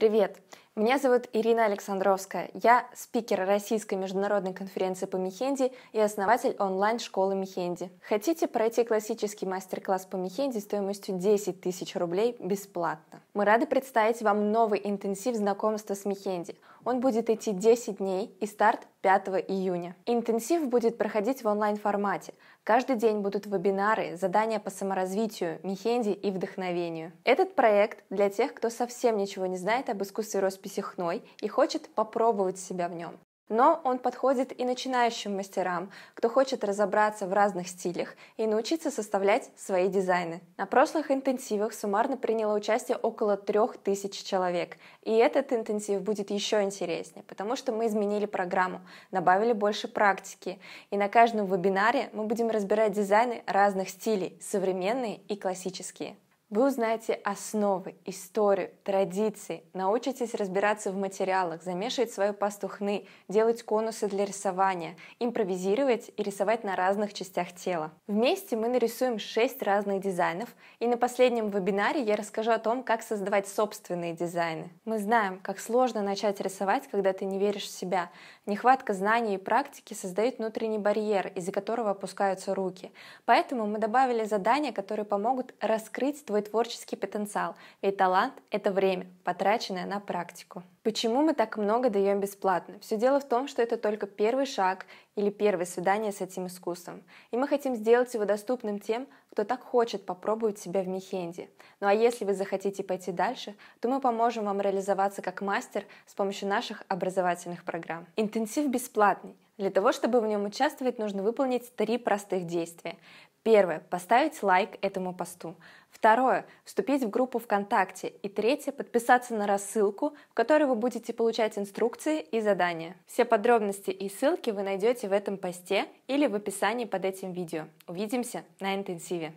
Привет! Меня зовут Ирина Александровская. Я спикер Российской международной конференции по Мехенди и основатель онлайн-школы Мехенди. Хотите пройти классический мастер-класс по Мехенди стоимостью 10 тысяч рублей бесплатно? Мы рады представить вам новый интенсив знакомства с Мехенди. Он будет идти 10 дней и старт 5 июня. Интенсив будет проходить в онлайн-формате. Каждый день будут вебинары, задания по саморазвитию, мехенди и вдохновению. Этот проект для тех, кто совсем ничего не знает об искусстве росписи писихной и хочет попробовать себя в нем. Но он подходит и начинающим мастерам, кто хочет разобраться в разных стилях и научиться составлять свои дизайны. На прошлых интенсивах суммарно приняло участие около 3000 человек. И этот интенсив будет еще интереснее, потому что мы изменили программу, добавили больше практики. И на каждом вебинаре мы будем разбирать дизайны разных стилей, современные и классические. Вы узнаете основы, историю, традиции, научитесь разбираться в материалах, замешивать свои пастухны, делать конусы для рисования, импровизировать и рисовать на разных частях тела. Вместе мы нарисуем 6 разных дизайнов, и на последнем вебинаре я расскажу о том, как создавать собственные дизайны. Мы знаем, как сложно начать рисовать, когда ты не веришь в себя. Нехватка знаний и практики создает внутренний барьер, из-за которого опускаются руки. Поэтому мы добавили задания, которые помогут раскрыть твой свой творческий потенциал, ведь талант — это время, потраченное на практику. Почему мы так много даем бесплатно? Все дело в том, что это только первый шаг или первое свидание с этим искусством. И мы хотим сделать его доступным тем, кто так хочет попробовать себя в Мехенде. Ну а если вы захотите пойти дальше, то мы поможем вам реализоваться как мастер с помощью наших образовательных программ. Интенсив бесплатный — для того, чтобы в нем участвовать, нужно выполнить три простых действия. Первое – поставить лайк этому посту. Второе – вступить в группу ВКонтакте. И третье – подписаться на рассылку, в которой вы будете получать инструкции и задания. Все подробности и ссылки вы найдете в этом посте или в описании под этим видео. Увидимся на интенсиве!